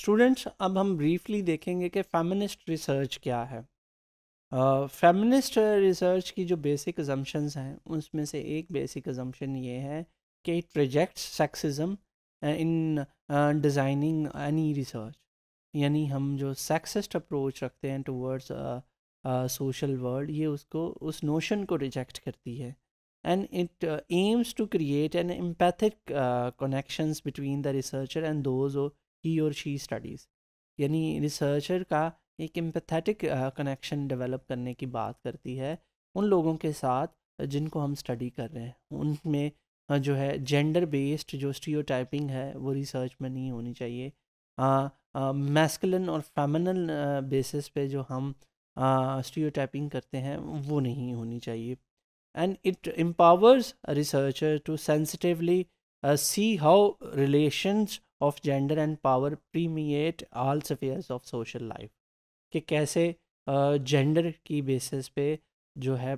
students अब हम briefly देखेंगे कि फेमिनिस्ट रिसर्च क्या है फेमिनिस्ट uh, रिसर्च की जो बेसिक एजम्पन्स हैं उसमें से एक बेसिक एजम्पन ये है कि it reject sexism in designing any research यानी हम जो सेक्सिस्ट अप्रोच रखते हैं टूवर्ड्स सोशल वर्ल्ड ये उसको उस नोशन को रिजेक्ट करती है and it aims to create an empathic connections between the researcher and those he और शी स्टडीज़ यानी रिसर्चर का एक एम्पथेटिक कनेक्शन डेवलप करने की बात करती है उन लोगों के साथ जिनको हम स्टडी कर रहे हैं उनमें जो है जेंडर बेस्ड जो स्टीओ है वो रिसर्च में नहीं होनी चाहिए मैस्कुलिन और फैमिनल बेसिस पे जो हम स्टीओ करते हैं वो नहीं होनी चाहिए and it empowers researcher to sensitively see how relations of gender and power permeate all spheres of social life कि कैसे जेंडर की बेसिस पे जो है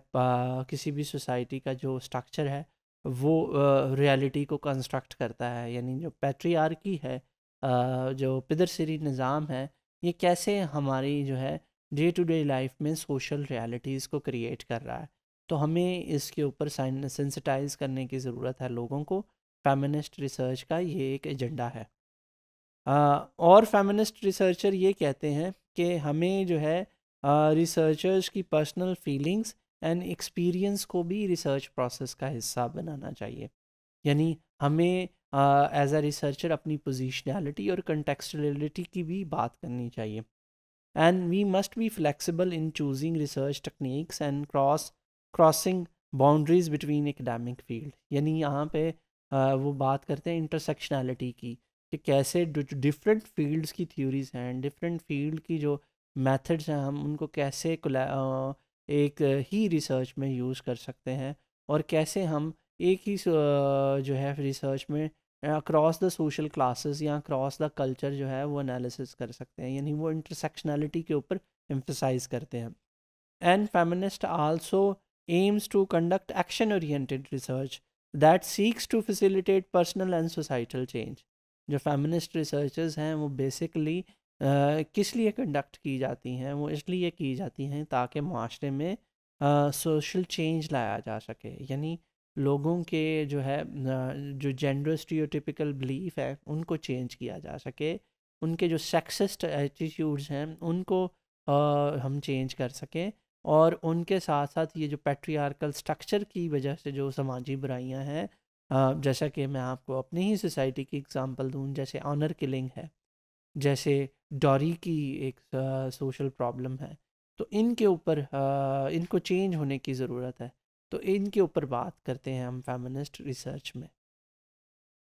किसी भी सोसाइटी का जो स्ट्रक्चर है वो रियलिटी को कंस्ट्रक्ट करता है यानी जो पैट्रियार्की है जो पिदरसरी निज़ाम है ये कैसे हमारी जो है डे टू डे लाइफ में सोशल रियलिटीज़ को क्रिएट कर रहा है तो हमें इसके ऊपर सेंसिटाइज करने की ज़रूरत है लोगों को फेमिनिस्ट रिसर्च का ये एक एजेंडा है आ, और फेमिनिस्ट रिसर्चर ये कहते हैं कि हमें जो है रिसर्चर्स की पर्सनल फीलिंग्स एंड एक्सपीरियंस को भी रिसर्च प्रोसेस का हिस्सा बनाना चाहिए यानी हमें एज अ रिसर्चर अपनी पोजिशनैलिटी और कंटेक्चुअलिटी की भी बात करनी चाहिए and we must be flexible in choosing research techniques and cross crossing boundaries between academic field यानी यहाँ पे वो बात करते हैं इंटरसेक्शनैलिटी की कि कैसे डिफरेंट फील्ड्स की थ्योरीज हैं डिफरेंट फील्ड की जो मेथड्स हैं हम उनको कैसे एक ही रिसर्च में यूज़ कर सकते हैं और कैसे हम एक ही जो है रिसर्च में अक्रॉस द सोशल क्लासेस या अक्रॉस द कल्चर जो है वो एनालिसिस कर सकते हैं यानी वो इंटरसेक्शनैलिटी के ऊपर एम्फसाइज करते हैं and feminist also aims to conduct action oriented research that seeks to facilitate personal and societal change जो फेमिनिस्ट रिसर्चर्स हैं वो बेसिकली किस लिए कंडक्ट की जाती हैं वो इसलिए की जाती हैं ताकि माशरे में सोशल uh, चेंज लाया जा सके यानी लोगों के जो है जो जेंडर स्टीरियोटिपिकल बिलीफ है उनको चेंज किया जा सके उनके जो सेक्सिस्ट एटीट्यूड्स हैं उनको हम चेंज कर सकें और उनके साथ साथ ये जो पेट्रियार्कल स्ट्रक्चर की वजह से जो समाजी बुराइयाँ हैं जैसा कि मैं आपको अपनी ही सोसाइटी की एग्जांपल दूँ जैसे ऑनर किलिंग है जैसे डॉरी की एक सोशल प्रॉब्लम है तो इनके ऊपर इनको चेंज होने की ज़रूरत है तो इनके ऊपर बात करते हैं हम फेमिनिस्ट रिसर्च में